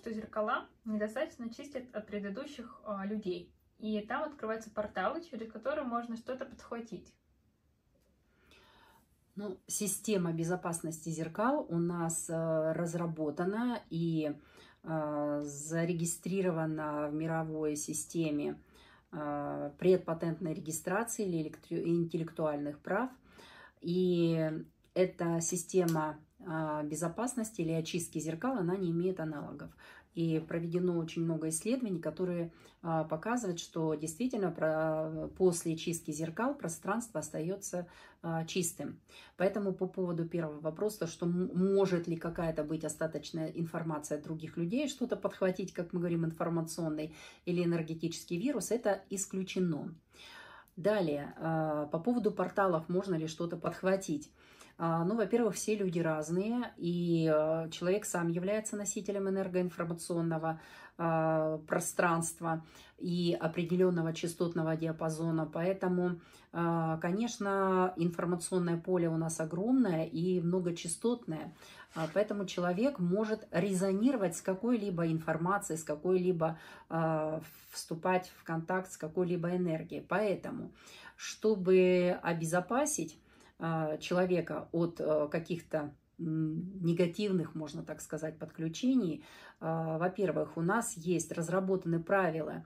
что зеркала недостаточно чистят от предыдущих а, людей. И там открываются порталы, через которые можно что-то подхватить. Ну, система безопасности зеркал у нас э, разработана и э, зарегистрирована в мировой системе э, предпатентной регистрации или интеллектуальных прав. И эта система а, безопасности или очистки зеркал, она не имеет аналогов. И проведено очень много исследований, которые а, показывают, что действительно после чистки зеркал пространство остается а, чистым. Поэтому по поводу первого вопроса, что может ли какая-то быть остаточная информация от других людей, что-то подхватить, как мы говорим, информационный или энергетический вирус, это исключено. Далее, по поводу порталов, можно ли что-то подхватить. А, ну, во-первых, все люди разные, и а, человек сам является носителем энергоинформационного а, пространства и определенного частотного диапазона. Поэтому, конечно, информационное поле у нас огромное и многочастотное. Поэтому человек может резонировать с какой-либо информацией, с какой-либо вступать в контакт с какой-либо энергией. Поэтому, чтобы обезопасить Э, человека от э, каких-то негативных, можно так сказать, подключений. Э, во-первых, у нас есть разработаны правила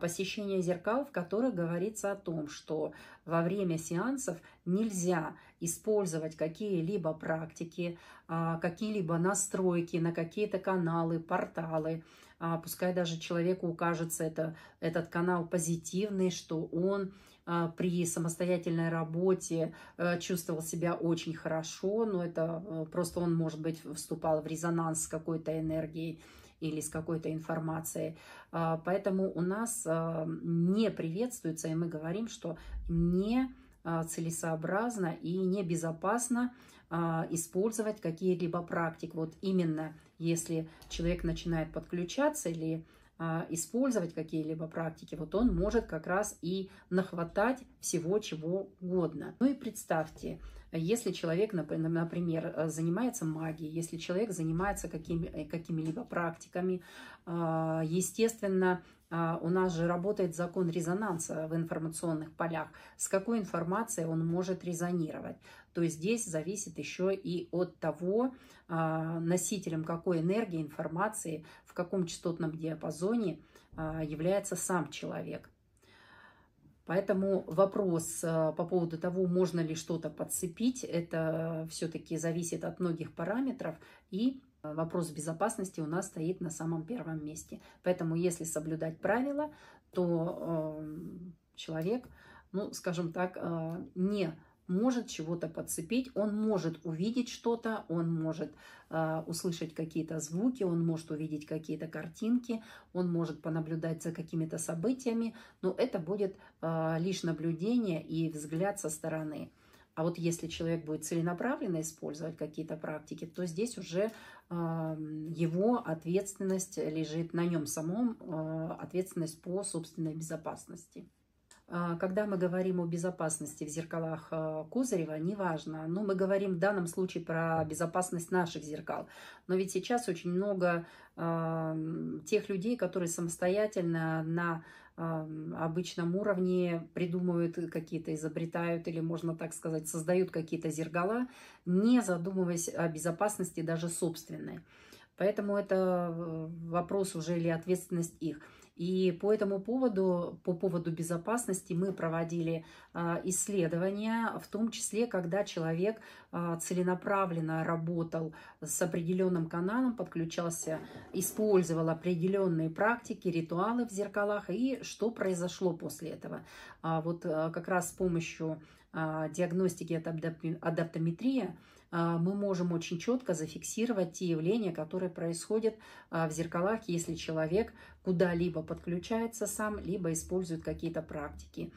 посещения зеркал, в которых говорится о том, что во время сеансов нельзя использовать какие-либо практики, а, какие-либо настройки на какие-то каналы, порталы, а, пускай даже человеку укажется это, этот канал позитивный, что он а, при самостоятельной работе э, чувствовал себя очень хорошо, но это э, просто он, может быть, вступал в резонанс с какой-то энергией или с какой-то информацией. Поэтому у нас не приветствуется, и мы говорим, что не приветствуется а, целесообразно и небезопасно а, использовать какие-либо практики. Вот именно если человек начинает подключаться или а, использовать какие-либо практики, вот он может как раз и нахватать всего чего угодно. Ну и представьте, если человек, например, занимается магией, если человек занимается какими, какими-либо практиками, естественно, а, у нас же работает закон резонанса в информационных полях, с какой информацией он может резонировать. То есть здесь зависит еще и от того, а, носителем какой энергии, информации, в каком частотном диапазоне а, является сам человек. Поэтому вопрос по поводу того, можно ли что-то подцепить, это все-таки зависит от многих параметров и Э, вопрос безопасности у нас стоит на самом первом месте. Поэтому, если соблюдать правила, то эм, человек, ну, скажем так, э, не может чего-то подцепить, он может увидеть что-то, он может э, услышать какие-то звуки, он может увидеть какие-то картинки, он может понаблюдать за какими-то событиями, но это будет э, лишь наблюдение и взгляд со стороны. А вот если человек будет целенаправленно использовать какие-то практики, то здесь уже его ответственность лежит на нем самом, а, ответственность по собственной безопасности. А, когда мы говорим о безопасности в зеркалах а, Козырева, неважно, но мы говорим в данном случае про безопасность наших зеркал. Но ведь сейчас очень много а, тех людей, которые самостоятельно на обычном уровне придумывают какие-то, изобретают или, можно так сказать, создают какие-то зеркала, не задумываясь о безопасности даже собственной. Поэтому это э, вопрос уже или ответственность их. И по этому поводу, по поводу безопасности, мы проводили а, исследования, в том числе, когда человек а, целенаправленно работал с определенным каналом, подключался, использовал определенные практики, ритуалы в зеркалах, и что произошло после этого. А вот как раз с помощью а, диагностики адаптометрия, а, мы можем очень четко зафиксировать те явления, которые происходят а, в зеркалах, если человек куда-либо подключается сам, либо использует какие-то практики.